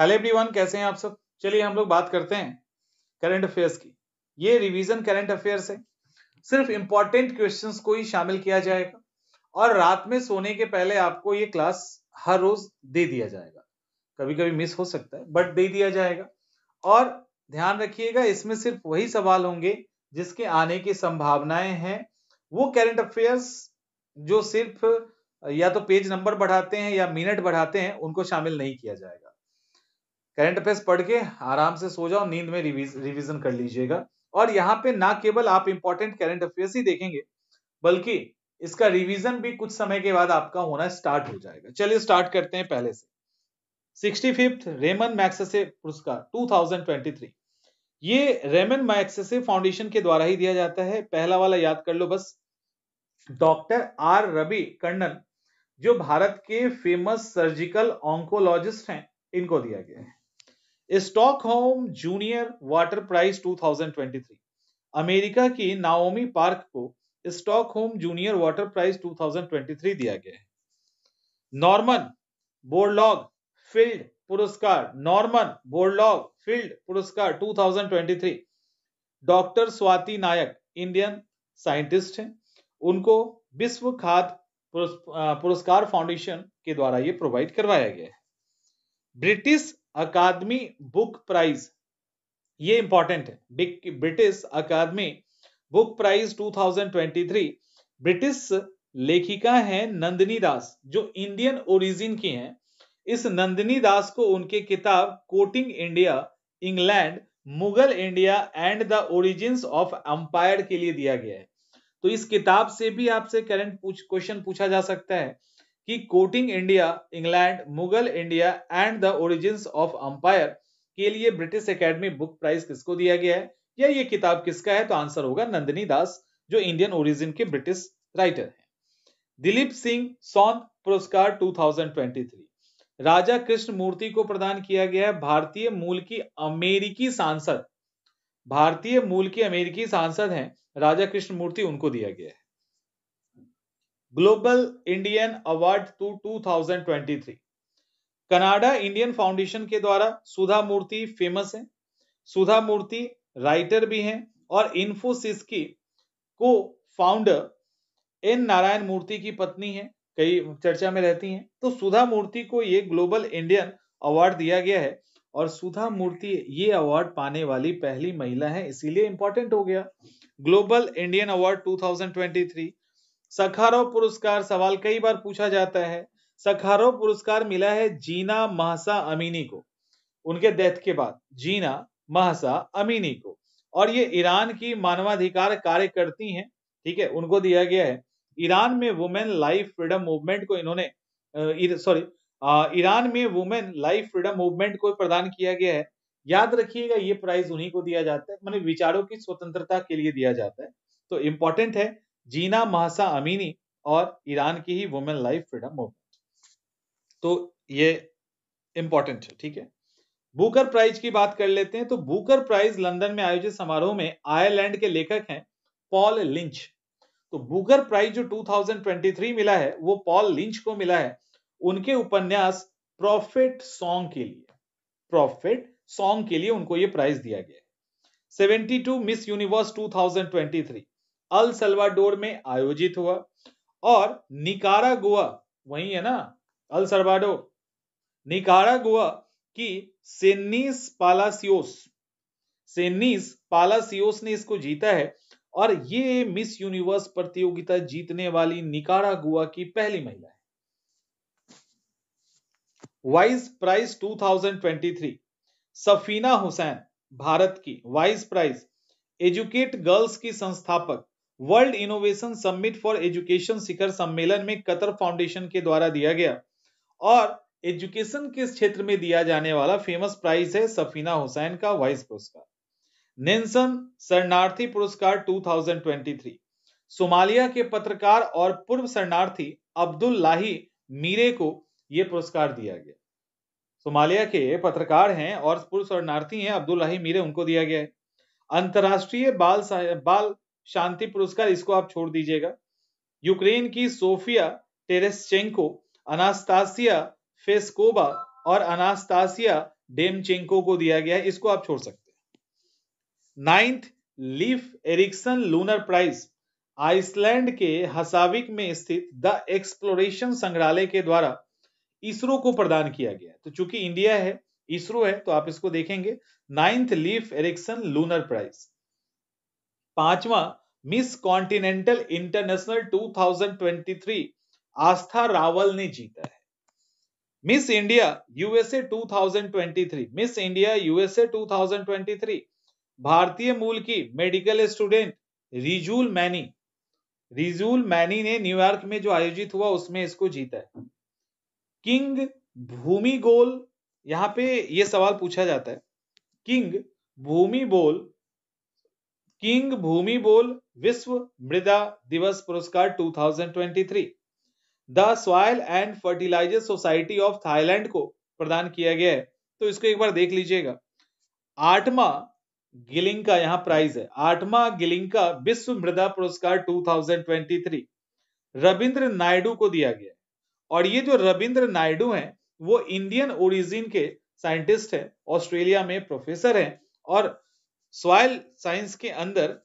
hello everyone कैसे हैं आप सब चलिए हम लोग बात करते हैं करंट अफेयर्स की ये रिवीजन करंट अफेयर्स है सिर्फ इंपॉर्टेंट क्वेश्चंस को ही शामिल किया जाएगा और रात में सोने के पहले आपको ये क्लास हर रोज दे दिया जाएगा कभी कभी मिस हो सकता है बट दे दिया जाएगा और ध्यान रखिएगा इसमें सिर्फ वही सवाल होंगे जिसके आने की संभावनाएं हैं वो करंट अफेयर्स जो सिर्फ या तो पेज नंबर बढ़ाते हैं या मिनट बढ़ाते हैं उनको शामिल नहीं किया जाएगा करंट अफेयर्स पढ़ के आराम से सो जाओ नींद में रिवीजन कर लीजिएगा और यहाँ पे ना केवल आप इंपॉर्टेंट करंट अफेयर्स ही देखेंगे बल्कि इसका रिवीजन भी कुछ समय के बाद आपका होना स्टार्ट हो जाएगा चलिए स्टार्ट करते हैं पहले से सिक्सटी फिफ्थ रेमन मैक्से पुरस्कार 2023 ये रेमन मैक्से फाउंडेशन के द्वारा ही दिया जाता है पहला वाला याद कर लो बस डॉक्टर आर रवि कर्णन जो भारत के फेमस सर्जिकल ऑंकोलॉजिस्ट हैं इनको दिया गया है Stockholm Junior Water Prize 2023 America की नाओमी पार्क को Stockholm Junior Water Prize 2023 दिया गया है नॉर्मन बोर्लॉग फील्ड पुरस्कार नॉर्मन बोर्लॉग फील्ड पुरस्कार 2023 doctor Swati Nayak Indian scientist हैं उनको विश्व खाद्य पुरस्कार फाउंडेशन के द्वारा ये प्रोवाइड करवाया गया है ब्रिटिश अकादमी बुक प्राइज ये इंपॉर्टेंट है ब्रिटिश अकादमी बुक प्राइज 2023 ब्रिटिश लेखिका है नंदनी दास जो इंडियन ओरिजिन की हैं इस नंदनी दास को उनके किताब Courting India England Mughal India and the Origin of Empire के लिए दिया गया है तो इस किताब से भी आपसे करंट पूछ क्वेश्चन पूछा जा सकता है कि Courting India England Mughal India and the Origin of Empire के लिए ब्रिटिश एकेडमी बुक प्राइज किसको दिया गया है या ये किताब किसका है तो आंसर होगा नंदिनी दास जो इंडियन ओरिजिन के ब्रिटिश राइटर हैं दिलीप सिंह सोन पुरस्कार 2023 राजा कृष्ण मूर्ति को प्रदान किया गया है भारतीय मूल की अमेरिकी सांसद भारतीय मूल की अमेरिकी सांसद हैं राजा कृष्ण मूर्ति उनको दिया गया है Global Indian Award two 2023 Canada Indian Foundation के द्वारा सुधा मूर्ति फेमस है सुधा मूर्ति राइटर भी हैं और इन्फोसिस की को फाउंडर एन नारायण मूर्ति की पत्नी है कई चर्चा में रहती हैं तो सुधा मूर्ति को ये ग्लोबल इंडियन अवार्ड दिया गया है और सुधा मूर्ति ये अवार्ड पाने वाली पहली महिला है इसीलिए इंपॉर्टेंट हो गया ग्लोबल इंडियन अवार्ड 2023 सखारो पुरस्कार सवाल कई बार पूछा जाता है सखारो पुरस्कार मिला है जीना महसा अमीनी को उनके डेथ के बाद जीना महसा अमीनी को और ये ईरान की मानवाधिकार कार्यकर्ती हैं ठीक है उनको दिया गया है ईरान में वुमेन लाइफ फ्रीडम मूवमेंट को इन्होंने सॉरी ईरान में वुमेन लाइफ फ्रीडम मूवमेंट को प्रदान किया गया है याद रखिएगा ये प्राइज उन्हीं को दिया जाता है मतलब विचारों की स्वतंत्रता के लिए दिया जाता है तो इम्पोर्टेंट है जीना महासा अमीनी और ईरान की ही वुमेन लाइफ फ्रीडम मूवमेंट तो ये इंपॉर्टेंट है ठीक है बुकर प्राइज की बात कर लेते हैं तो बुकर प्राइज लंदन में आयोजित समारोह में आयरलैंड के लेखक हैं पॉल लिंच तो बुकर प्राइज जो 2023 मिला है वो पॉल लिंच को मिला है उनके उपन्यास प्रॉफिट सॉन्ग के लिए प्रॉफिट सॉन्ग के लिए उनको ये प्राइज दिया गया है 72 मिस यूनिवर्स 2023 अल सलवाडोर में आयोजित हुआ और निकारा गुआ वही है ना अल सल्वाडोर निकारा गुआ की सेनिस पालासियोस सेनिस पालासियोस ने इसको जीता है और ये मिस यूनिवर्स प्रतियोगिता जीतने वाली निकारा गुआ की पहली महिला है वाइस प्राइस 2023 सफीना हुसैन भारत की वाइस प्राइस एजुकेट गर्ल्स की संस्थापक World Innovation Summit for Education शिखर सम्मेलन में कतर फाउंडेशन के द्वारा दिया गया और एजुकेशन के क्षेत्र में दिया जाने वाला फेमस प्राइज है सफीना हुसैन का वाइस पुरस्कार नेंसन शरणार्थी पुरस्कार 2023 सोमालिया के पत्रकार और पूर्व शरणार्थी अब्दुल लाही मीरे को यह पुरस्कार दिया गया सोमालिया के पत्रकार हैं और पूर्व शरणार्थी हैं अब्दुल लाही मीरे उनको दिया गया है अंतर्राष्ट्रीय बाल बाल शांति पुरस्कार इसको आप छोड़ दीजिएगा यूक्रेन की सोफिया टेरेसचेंको अनास्तासिया फेस्कोबा और अनास्तासिया डेमचेंको को दिया गया है इसको आप छोड़ सकते हैं ninth Leif Erikson Lunar Prize Iceland के हसाविक में स्थित द एक्सप्लोरेशन संग्रहालय के द्वारा इसरो को प्रदान किया गया तो चूंकि इंडिया है इसरो है तो आप इसको देखेंगे ninth Leif Erikson Lunar Prize पांचवा Miss Continental International 2023 Aastha Rawal ने जीता है Miss India USA 2023 Miss India USA 2023 भारतीय मूल की मेडिकल स्टूडेंट रिजूल मैनी रिजूल मैनी ने न्यूयॉर्क में जो आयोजित हुआ उसमें इसको जीता है किंग भूमि गोल यहाँ पे ये सवाल पूछा जाता है किंग भूमि बोल किंग भूमि बोल विश्व मृदा दिवस पुरस्कार 2023 the Soil and Fertiliser Society of Thailand को प्रदान किया गया है तो इसको एक बार देख लीजिएगा आठवा गिलिंग का यहाँ प्राइज है आठवा गिलिंग का विश्व मृदा पुरस्कार 2023 रविंद्र नायडू को दिया गया और ये जो रविंद्र नायडू हैं वो इंडियन ओरिजिन के साइंटिस्ट हैं ऑस्ट्रेलिया में प्रोफेसर हैं और सॉयल साइंस के अंदर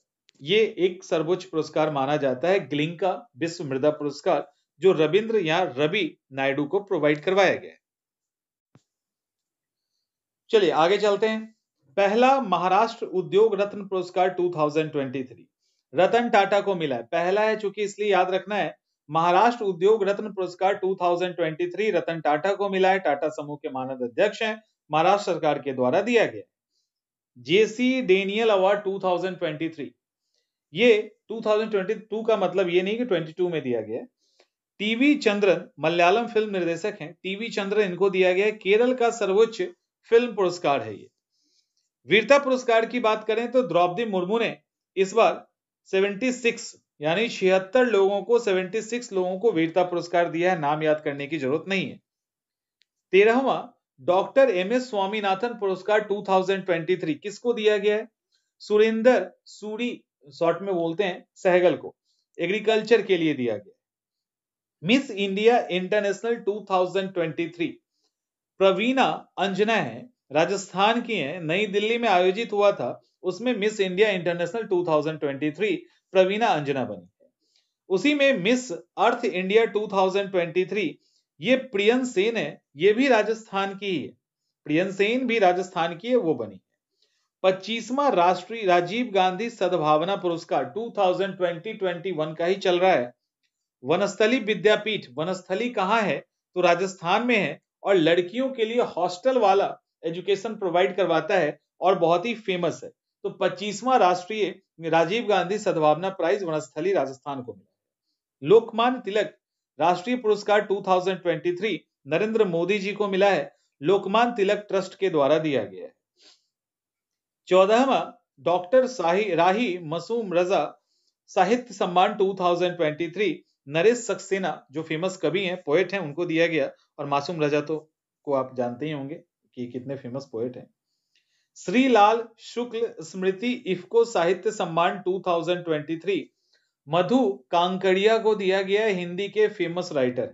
ये एक सर्वोच्च पुरस्कार माना जाता है ग्लिंका विश्व मृदा पुरस्कार जो रविंद्र या रवि नायडू को प्रोवाइड करवाया गया चलिए आगे चलते हैं पहला महाराष्ट्र उद्योग रत्न पुरस्कार 2023 रतन टाटा को मिला है पहला है चूंकि इसलिए याद रखना है महाराष्ट्र उद्योग रत्न पुरस्कार 2023 रतन टाटा को मिला है टाटा समूह के मानद अध्यक्ष हैं महाराष्ट्र सरकार के द्वारा दिया गया जेसी डेनियल अवार्ड 2023 ये 2022 का मतलब ये नहीं कि 22 में दिया गया टीवी चंद्रन मलयालम फिल्म निर्देशक हैं टीवी चंद्रन इनको दिया गया है केरल का सर्वोच्च फिल्म पुरस्कार है ये वीरता पुरस्कार की बात करें तो द्रौपदी मुर्मू ने इस बार 76 यानी छिहत्तर लोगों को 76 लोगों को वीरता पुरस्कार दिया है नाम याद करने की जरूरत नहीं है तेरहवा डॉक्टर एम एस स्वामीनाथन पुरस्कार 2023 किसको दिया गया है सुरेंद्र सूरी शॉर्ट में बोलते हैं सहगल को एग्रीकल्चर के लिए दिया गया miss India international 2023 Praveena Anjana है राजस्थान की है नई दिल्ली में आयोजित हुआ था उसमें miss India international 2023 Praveena Anjana बनी उसी में मिस अर्थ इंडिया 2023 ये प्रियन सेन है ये भी राजस्थान की ही है प्रियन सेन भी राजस्थान की है वो बनी पच्चीसवा राष्ट्रीय राजीव गांधी सद्भावना पुरस्कार 2020-21 का ही चल रहा है वनस्थली विद्यापीठ वनस्थली कहाँ है तो राजस्थान में है और लड़कियों के लिए हॉस्टल वाला एजुकेशन प्रोवाइड करवाता है और बहुत ही फेमस है तो पच्चीसवा राष्ट्रीय राजीव गांधी सद्भावना प्राइज वनस्थली राजस्थान को मिला लोकमान तिलक राष्ट्रीय पुरस्कार 2023 नरेंद्र मोदी जी को मिला है लोकमान तिलक ट्रस्ट के द्वारा दिया गया है चौदहवा डॉक्टर साहि राही मसूम रजा साहित्य सम्मान 2023 नरेश सक्सेना जो फेमस कवि हैं पोएट हैं उनको दिया गया और मासूम रजा तो को आप जानते ही होंगे कि कितने फेमस पोएट हैं श्रीलाल शुक्ल स्मृति इफको साहित्य सम्मान 2023 मधु कांकड़िया को दिया गया है हिंदी के फेमस राइटर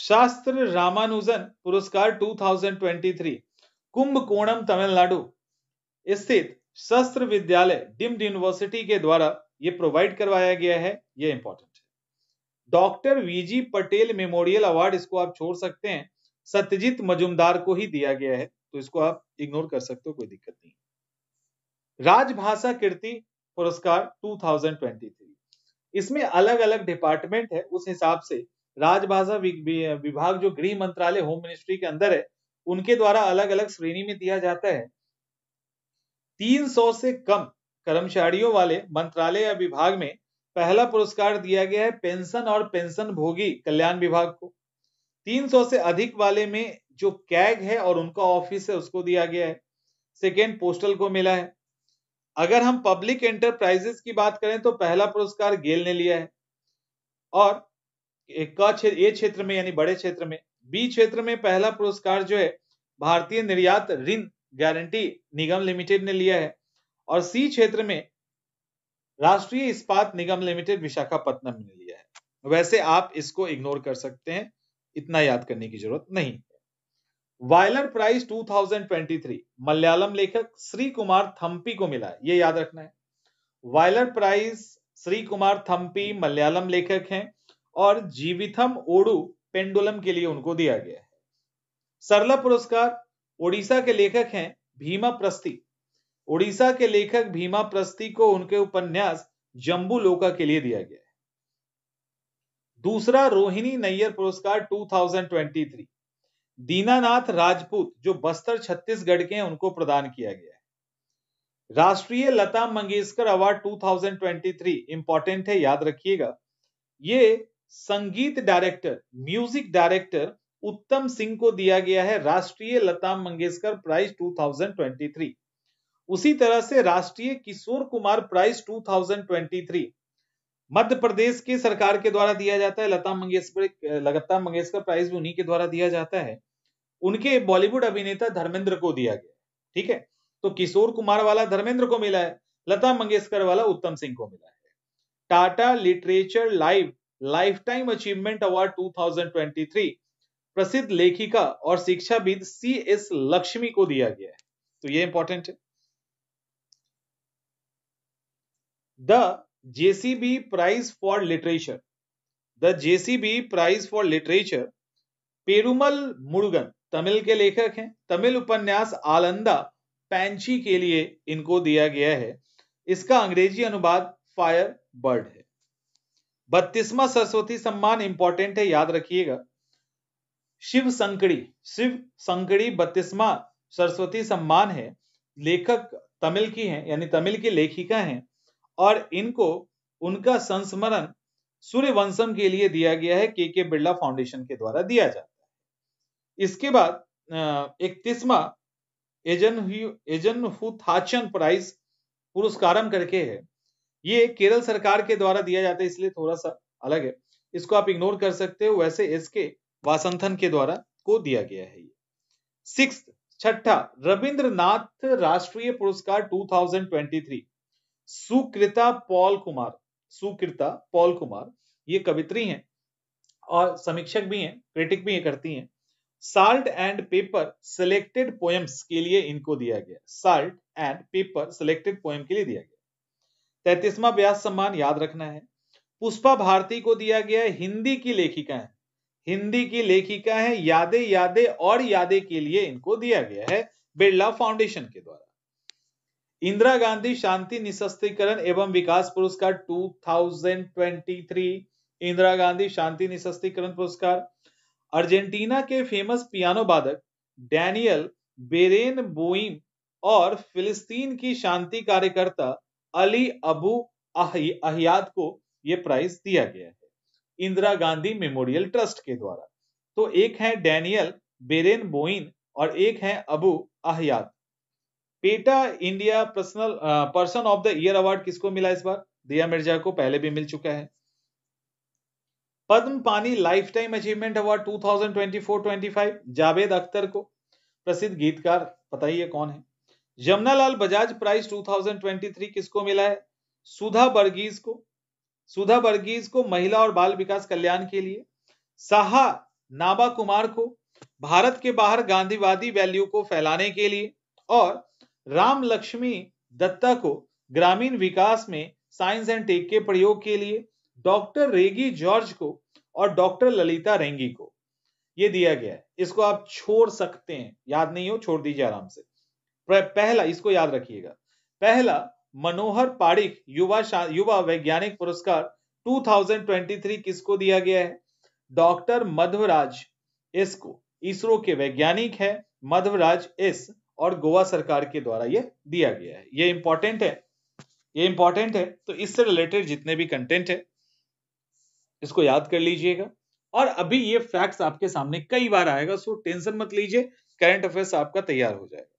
शास्त्र रामानुजन पुरस्कार 2023 कुंभकोणम तमिलनाडु स्थित शस्त्र विद्यालय डिम्ड यूनिवर्सिटी के द्वारा ये प्रोवाइड करवाया गया है ये इंपॉर्टेंट है doctor V G Patel memorial award इसको आप छोड़ सकते हैं सत्यजीत मजुमदार को ही दिया गया है तो इसको आप इग्नोर कर सकते हो कोई दिक्कत नहीं राजभाषा कीर्ति पुरस्कार 2023 इसमें अलग अलग डिपार्टमेंट है उस हिसाब से राजभाषा विभाग जो गृह मंत्रालय होम मिनिस्ट्री के अंदर है उनके द्वारा अलग अलग श्रेणी में दिया जाता है 300 से कम कर्मचारियों वाले मंत्रालय या विभाग में पहला पुरस्कार दिया गया है पेंशन और पेंशन भोगी कल्याण विभाग को 300 से अधिक वाले में जो कैग है और उनका ऑफिस है उसको दिया गया है सेकेंड पोस्टल को मिला है अगर हम पब्लिक एंटरप्राइजेस की बात करें तो पहला पुरस्कार गेल ने लिया है और ए क्षेत्र में यानी बड़े क्षेत्र में बी क्षेत्र में पहला पुरस्कार जो है भारतीय निर्यात ऋण गारंटी निगम लिमिटेड ने लिया है और सी क्षेत्र में राष्ट्रीय इस्पात निगम लिमिटेड विशाखापट्टनम ने लिया है वैसे आप इसको इग्नोर कर सकते हैं इतना याद करने की जरूरत नहीं वायलर प्राइज 2023 मलयालम लेखक श्री कुमार थम्पी को मिला ये याद रखना है वायलर प्राइज श्री कुमार थम्पी मलयालम लेखक हैं और जीविथम ओडू पेंडुलम के लिए उनको दिया गया है सरला पुरस्कार ओडिशा के लेखक हैं भीमा प्रस्ती ओडिशा के लेखक भीमा प्रस्ती को उनके उपन्यास जम्बू लोका के लिए दिया गया है दूसरा रोहिणी नैयर पुरस्कार 2023 दीनानाथ राजपूत जो बस्तर छत्तीसगढ़ के हैं उनको प्रदान किया गया है राष्ट्रीय लता मंगेशकर अवार्ड 2023 इंपॉर्टेंट है याद रखिएगा ये संगीत डायरेक्टर म्यूजिक डायरेक्टर उत्तम सिंह को दिया गया है राष्ट्रीय लता मंगेशकर प्राइज 2023 उसी तरह से राष्ट्रीय किशोर कुमार प्राइज 2023 मध्य प्रदेश के सरकार के द्वारा दिया जाता है लता मंगेशकर लता मंगेशकर प्राइज भी उन्हीं के द्वारा दिया जाता है उनके बॉलीवुड अभिनेता धर्मेंद्र को दिया गया ठीक है तो किशोर कुमार वाला धर्मेंद्र को मिला है लता मंगेशकर वाला उत्तम सिंह को मिला है Tata literature live lifetime achievement award 2023 प्रसिद्ध लेखिका और शिक्षाविद सी एस लक्ष्मी को दिया गया है तो ये इंपॉर्टेंट है the JCB prize for literature the JCB prize for literature Perumal Murugan Tamil के लेखक हैं तमिल उपन्यास आलंदा पैंची के लिए इनको दिया गया है इसका अंग्रेजी अनुवाद फायर बर्ड है बत्तीसवा सरस्वती सम्मान इंपॉर्टेंट है याद रखिएगा शिव संकड़ी शिव संकड़ी बत्तीसवा सरस्वती सम्मान है लेखक तमिल की हैं यानी तमिल की लेखिका हैं और इनको उनका संस्मरण सूर्य वंशम के लिए दिया गया है के के बिरला फाउंडेशन के द्वारा दिया जाता है इसके बाद इकतीसवा एजन एजन हुन प्राइज पुरस्कारम करके है ये केरल सरकार के द्वारा दिया जाता है इसलिए थोड़ा सा अलग है इसको आप इग्नोर कर सकते हो वैसे एस के वासंथन के द्वारा को दिया गया है ये सिक्स छठा रविंद्रनाथ राष्ट्रीय पुरस्कार 2023 सुकृता पॉल कुमार सुकृता पॉल कुमार ये कवित्री हैं और समीक्षक भी हैं क्रिटिक भी ये करती हैं salt and pepper selected poems के लिए इनको दिया गया salt and pepper selected poem के लिए दिया गया तैतीसवा व्यास सम्मान याद रखना है पुष्पा भारती को दिया गया हिंदी की लेखिका है हिंदी की लेखिका है यादे यादे और यादे के लिए इनको दिया गया है बिरला फाउंडेशन के द्वारा इंदिरा गांधी शांति निशस्त्रीकरण एवं विकास पुरस्कार 2023 इंदिरा गांधी शांति निशस्त्रीकरण पुरस्कार अर्जेंटीना के फेमस पियानो वादक डैनियल बेरेन बोइम और फिलिस्तीन की शांति कार्यकर्ता अली अबू अहियाद को यह प्राइज दिया गया है इंदिरा गांधी मेमोरियल ट्रस्ट के द्वारा तो एक है डैनियल बेरेन बोइन और एक है अबू अहियाद PETA India personal person of the year award किसको मिला इस बार दिया मिर्जा को पहले भी मिल चुका है Padmapani lifetime achievement award 2024-25 Javed Akhtar को प्रसिद्ध गीतकार पता ही है कौन है यमुना लाल बजाज प्राइज 2023 किसको मिला है सुधा बर्गीज को सुधा बर्गीज को महिला और बाल विकास कल्याण के लिए साहा नाबा कुमार को भारत के बाहर गांधीवादी वैल्यू को फैलाने के लिए और राम लक्ष्मी दत्ता को ग्रामीण विकास में साइंस एंड टेक के प्रयोग के लिए डॉक्टर रेगी जॉर्ज को और डॉक्टर ललिता रेंगी को यह दिया गया है इसको आप छोड़ सकते हैं याद नहीं हो छोड़ दीजिए आराम से पहला इसको याद रखिएगा पहला मनोहर पाड़िक युवा युवा वैज्ञानिक पुरस्कार 2023 किसको दिया गया है डॉक्टर मध्वराज इसको इसरो के वैज्ञानिक है मध्वराज एस और गोवा सरकार के द्वारा ये दिया गया है ये इंपॉर्टेंट है ये इंपॉर्टेंट है तो इससे रिलेटेड जितने भी कंटेंट है इसको याद कर लीजिएगा और अभी ये फैक्ट्स आपके सामने कई बार आएगा सो टेंशन मत लीजिए करंट अफेयर्स आपका तैयार हो जाएगा